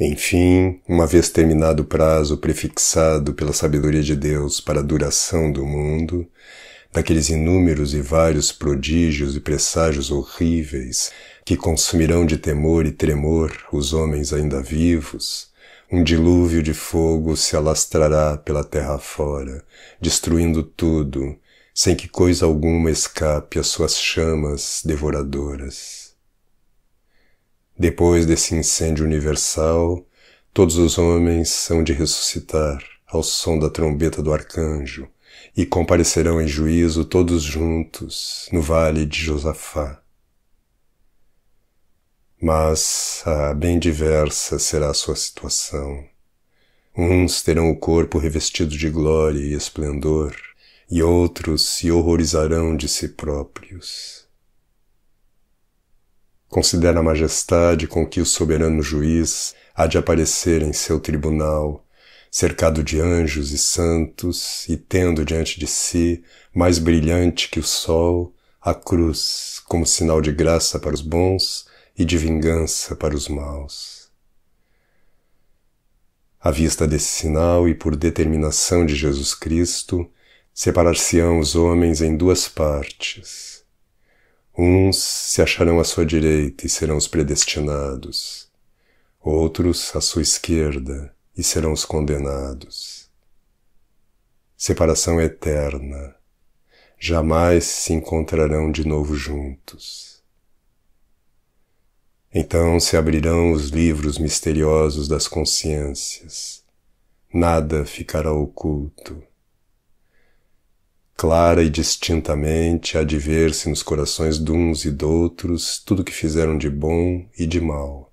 Enfim, uma vez terminado o prazo prefixado pela sabedoria de Deus para a duração do mundo, daqueles inúmeros e vários prodígios e presságios horríveis que consumirão de temor e tremor os homens ainda vivos, um dilúvio de fogo se alastrará pela terra fora, destruindo tudo, sem que coisa alguma escape às suas chamas devoradoras. Depois desse incêndio universal, todos os homens são de ressuscitar ao som da trombeta do arcanjo, e comparecerão em juízo todos juntos no vale de Josafá. Mas ah, bem diversa será a sua situação. Uns terão o corpo revestido de glória e esplendor, e outros se horrorizarão de si próprios considera a majestade com que o soberano juiz há de aparecer em seu tribunal, cercado de anjos e santos, e tendo diante de si, mais brilhante que o sol, a cruz como sinal de graça para os bons e de vingança para os maus. À vista desse sinal e por determinação de Jesus Cristo, separar-se-ão os homens em duas partes, Uns se acharão à sua direita e serão os predestinados, outros à sua esquerda e serão os condenados. Separação eterna. Jamais se encontrarão de novo juntos. Então se abrirão os livros misteriosos das consciências. Nada ficará oculto clara e distintamente há de ver-se nos corações de uns e de outros tudo o que fizeram de bom e de mal,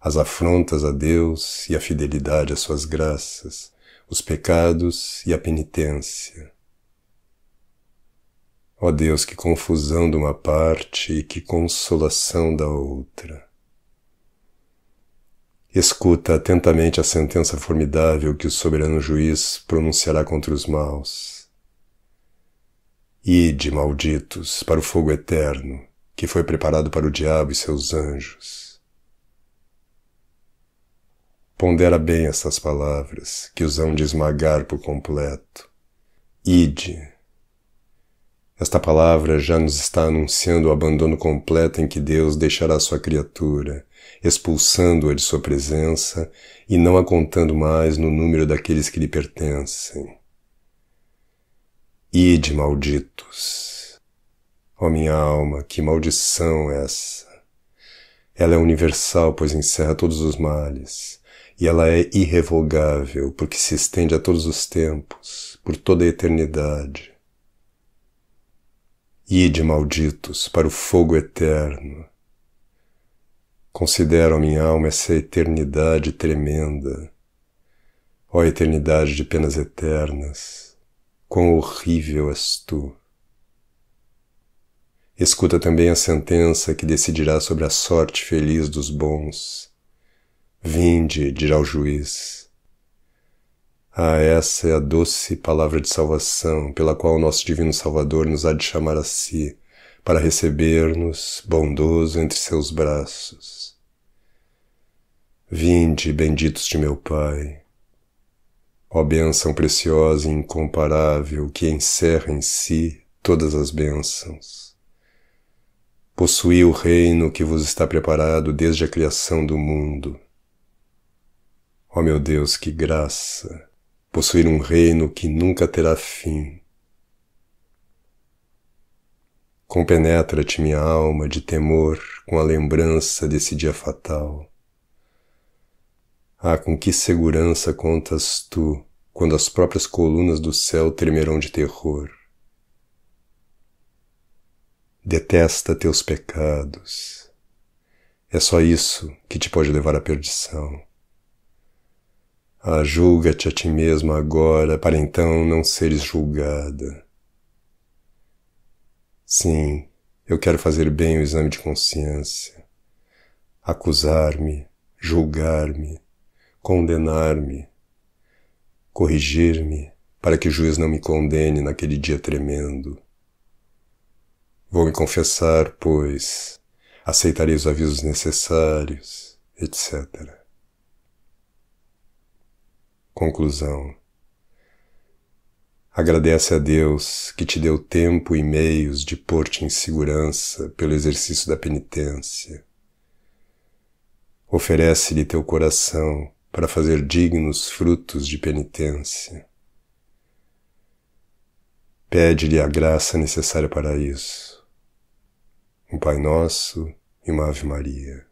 as afrontas a Deus e a fidelidade às suas graças, os pecados e a penitência. Ó oh Deus, que confusão de uma parte e que consolação da outra. Escuta atentamente a sentença formidável que o soberano juiz pronunciará contra os maus. Ide, malditos, para o fogo eterno, que foi preparado para o diabo e seus anjos. Pondera bem estas palavras, que os hão de esmagar por completo. Ide. Esta palavra já nos está anunciando o abandono completo em que Deus deixará sua criatura, expulsando-a de sua presença e não a contando mais no número daqueles que lhe pertencem. Ide, malditos! Ó oh, minha alma, que maldição é essa! Ela é universal, pois encerra todos os males, e ela é irrevogável, porque se estende a todos os tempos, por toda a eternidade. Ide, malditos, para o fogo eterno. Considero, ó oh, minha alma, essa eternidade tremenda, ó oh, eternidade de penas eternas quão horrível és tu. Escuta também a sentença que decidirá sobre a sorte feliz dos bons. Vinde, dirá o juiz. Ah, essa é a doce palavra de salvação pela qual o nosso Divino Salvador nos há de chamar a si, para receber-nos, bondoso, entre seus braços. Vinde, benditos de meu Pai, Ó bênção preciosa e incomparável que encerra em si todas as bênçãos. Possui o reino que vos está preparado desde a criação do mundo. Ó meu Deus, que graça! Possuir um reino que nunca terá fim. Compenetra-te minha alma de temor com a lembrança desse dia fatal. Ah, com que segurança contas tu quando as próprias colunas do céu tremerão de terror. Detesta teus pecados. É só isso que te pode levar à perdição. Ah, julga-te a ti mesma agora, para então não seres julgada. Sim, eu quero fazer bem o exame de consciência. Acusar-me, julgar-me, condenar-me, corrigir-me para que o juiz não me condene naquele dia tremendo. Vou me confessar, pois aceitarei os avisos necessários, etc. Conclusão. Agradece a Deus que te deu tempo e meios de pôr-te em segurança pelo exercício da penitência. Oferece-lhe teu coração para fazer dignos frutos de penitência. Pede-lhe a graça necessária para isso. Um Pai Nosso e uma Ave Maria.